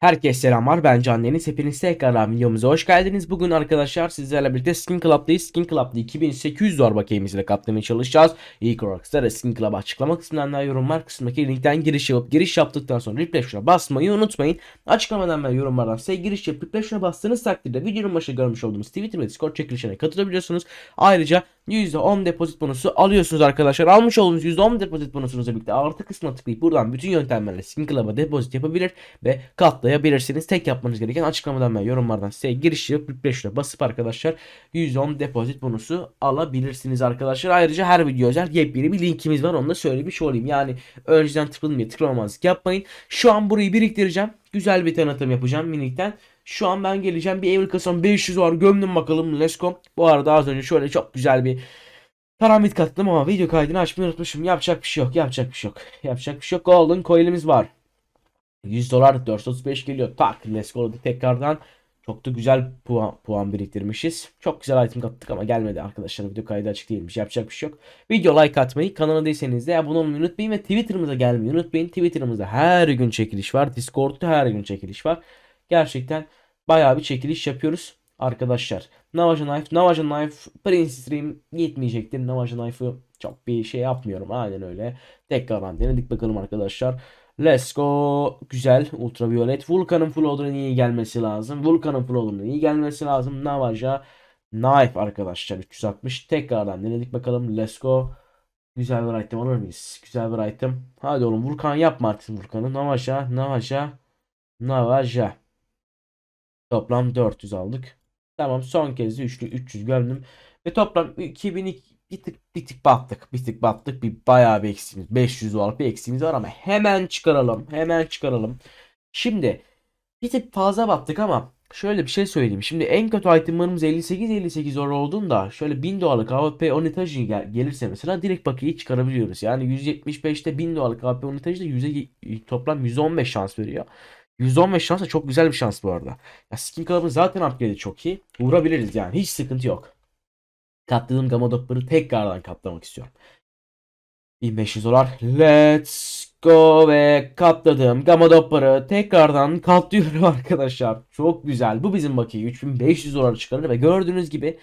Herkese selamlar ben Can Deniz hepiniz tekrar videomuza hoş geldiniz. Bugün arkadaşlar sizlerle birlikte Skin Club'dayız. Skin Club'da 2800 zorba kemizle kaplamaya çalışacağız. İlk olarak sizlere Skin Club açıklama kısmından daha yorumlar kısmındaki linkten giriş yapıp giriş yaptıktan sonra replay şuna basmayı unutmayın. Açıklamadan ve yorumlardan size giriş yapıp replay şuna bastığınız takdirde videonun başında görmüş olduğunuz Twitter ve Discord çekilişine katılabiliyorsunuz. Ayrıca %10 depozit bonusu alıyorsunuz arkadaşlar. Almış olduğunuz %10 depozit bonusunuzla birlikte artı kısmına tıklayıp buradan bütün yöntemlerle Skin Club'a depozit yapabilir ve katlı toplayabilirsiniz. Tek yapmanız gereken açıklamadan ve yorumlardan size giriş yapıp 5 lira basıp arkadaşlar 110 depozit bonusu alabilirsiniz arkadaşlar. Ayrıca her video özel yepyeni bir linkimiz var onu da söylemiş olayım. Yani önceden tıklanmaya tıklamamazlık yapmayın. Şu an burayı biriktireceğim. Güzel bir tanıtım yapacağım minikten. Şu an ben geleceğim bir Evil Kasan 500 var gömdüm bakalım let's go. Bu arada az önce şöyle çok güzel bir Paramit kattım ama video kaydını açmayı unutmuşum. Yapacak bir şey yok. Yapacak bir şey yok. Yapacak bir şey yok. Golden coil'imiz var. 100 dolar 435 geliyor. Tak let's go tekrardan. Çok da güzel puan, puan biriktirmişiz. Çok güzel item kattık ama gelmedi arkadaşlar. Video kaydı açık değilmiş. Yapacak bir şey yok. Video like atmayı, kanala değilseniz de abone olmayı unutmayın ve Twitter'ımıza gelmeyi unutmayın. Twitter'ımızda her gün çekiliş var. Discord'da her gün çekiliş var. Gerçekten bayağı bir çekiliş yapıyoruz arkadaşlar. Navaja Knife, Navaja Knife Prince Stream gitmeyecektir. Navaja Knife'ı çok bir şey yapmıyorum. Aynen öyle. Tekrardan denedik bakalım arkadaşlar. Let's go. Güzel. Ultraviolet. Vulkan'ın full iyi gelmesi lazım. Vulkan'ın full iyi gelmesi lazım. Navaja. Knife arkadaşlar. 360. Tekrardan denedik bakalım. Let's go. Güzel bir item alır mıyız? Güzel bir item. Hadi oğlum Vulkan yapma artık Vulkan'ı. Navaja. Navaja. Navaja. Toplam 400 aldık. Tamam son kez de üçlü 300 gömdüm. Ve toplam 2000 bir tık bir tık battık. Bir tık battık. Bir bayağı bir eksiğimiz. 500 dolarlık bir eksiğimiz var ama hemen çıkaralım. Hemen çıkaralım. Şimdi bir tık fazla battık ama şöyle bir şey söyleyeyim. Şimdi en kötü itemlarımız 58 58 dolar olduğunda şöyle 1000 dolarlık AWP Onitajı gel gelirse mesela direkt bakiyeyi çıkarabiliyoruz. Yani 175'te 1000 dolarlık AWP Onitajı da 100'e toplam 115 şans veriyor. 115 şans da çok güzel bir şans bu arada. Ya skin kalıbı zaten upgrade'i çok iyi. Vurabiliriz yani. Hiç sıkıntı yok. Katladığım gamma gamadopları tekrardan katlamak istiyorum. 1500 dolar. Let's go ve katladığım gamma Gamadopları tekrardan katlıyorum arkadaşlar. Çok güzel. Bu bizim bakiyi 3500 dolar çıkarır ve gördüğünüz gibi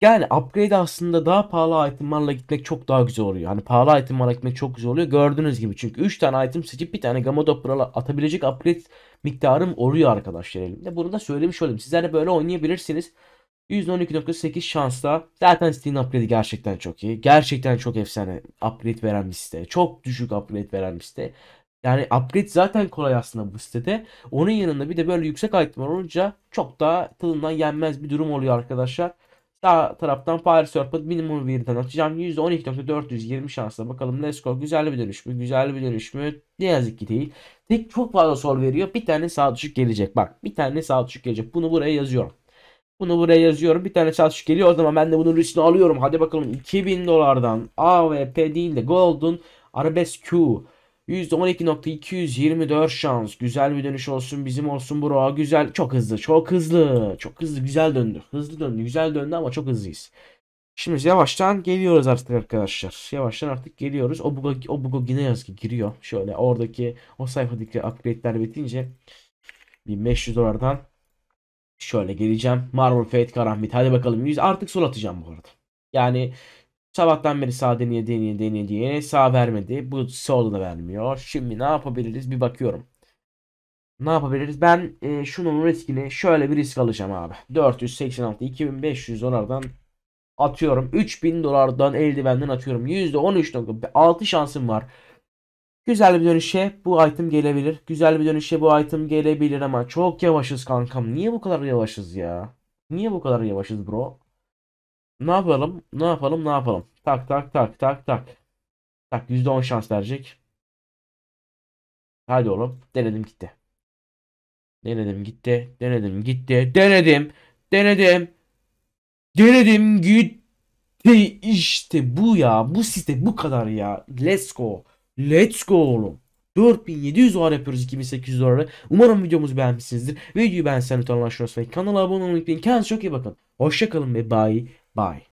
yani upgrade aslında daha pahalı itemlarla gitmek çok daha güzel oluyor. Hani pahalı itemlarla gitmek çok güzel oluyor. Gördüğünüz gibi çünkü 3 tane item seçip bir tane gamma doppler'a atabilecek upgrade miktarım oluyor arkadaşlar elimde. Bunu da söylemiş olayım. Sizler de böyle oynayabilirsiniz. %12.8 şansla zaten Steam upgrade'i gerçekten çok iyi. Gerçekten çok efsane upgrade veren bir site. Çok düşük upgrade veren bir site. Yani upgrade zaten kolay aslında bu sitede. Onun yanında bir de böyle yüksek item olunca çok daha tadından yenmez bir durum oluyor arkadaşlar. Sağ taraftan Fire Serpent minimum veriden atacağım. %12.420 şansla bakalım let's go. Güzel bir dönüş mü? Güzel bir dönüş mü? Ne yazık ki değil. Tek çok fazla sol veriyor. Bir tane sağ düşük gelecek. Bak bir tane sağ düşük gelecek. Bunu buraya yazıyorum. Bunu buraya yazıyorum. Bir tane satış geliyor. O zaman ben de bunun riskini alıyorum. Hadi bakalım 2000 dolardan AVP değil de Golden Arabesk Q. %12.224 şans. Güzel bir dönüş olsun bizim olsun bro. Güzel. Çok hızlı. Çok hızlı. Çok hızlı. Güzel döndü. Hızlı döndü. Güzel döndü ama çok hızlıyız. Şimdi yavaştan geliyoruz artık arkadaşlar. Yavaştan artık geliyoruz. O bu o buga yine yazık giriyor. Şöyle oradaki o sayfadaki upgrade'ler bitince 1500 dolardan Şöyle geleceğim. Marvel Fate Karambit. Hadi bakalım. 100 artık sol atacağım bu arada. Yani sabahtan beri sağ deneye deneye deneye diye sağ vermedi. Bu sol da vermiyor. Şimdi ne yapabiliriz? Bir bakıyorum. Ne yapabiliriz? Ben e, şunun riskini şöyle bir risk alacağım abi. 486 2500 dolardan atıyorum. 3000 dolardan eldivenden atıyorum. %13.6 şansım var. Güzel bir dönüşe bu item gelebilir. Güzel bir dönüşe bu item gelebilir ama çok yavaşız kankam. Niye bu kadar yavaşız ya? Niye bu kadar yavaşız bro? Ne yapalım? Ne yapalım? Ne yapalım? Tak tak tak tak tak. Tak %10 şans verecek. Hadi oğlum. Denedim gitti. Denedim gitti. Denedim gitti. Denedim. Denedim. Denedim gitti. İşte bu ya. Bu site bu kadar ya. Let's go. Let's go oğlum. 4700 dolar yapıyoruz 2800 dolara. Umarım videomuzu beğenmişsinizdir. Videoyu beğenseniz lütfen like, kanala abone olmayı unutmayın. Kendinize çok iyi bakın. Hoşçakalın ve bye bye.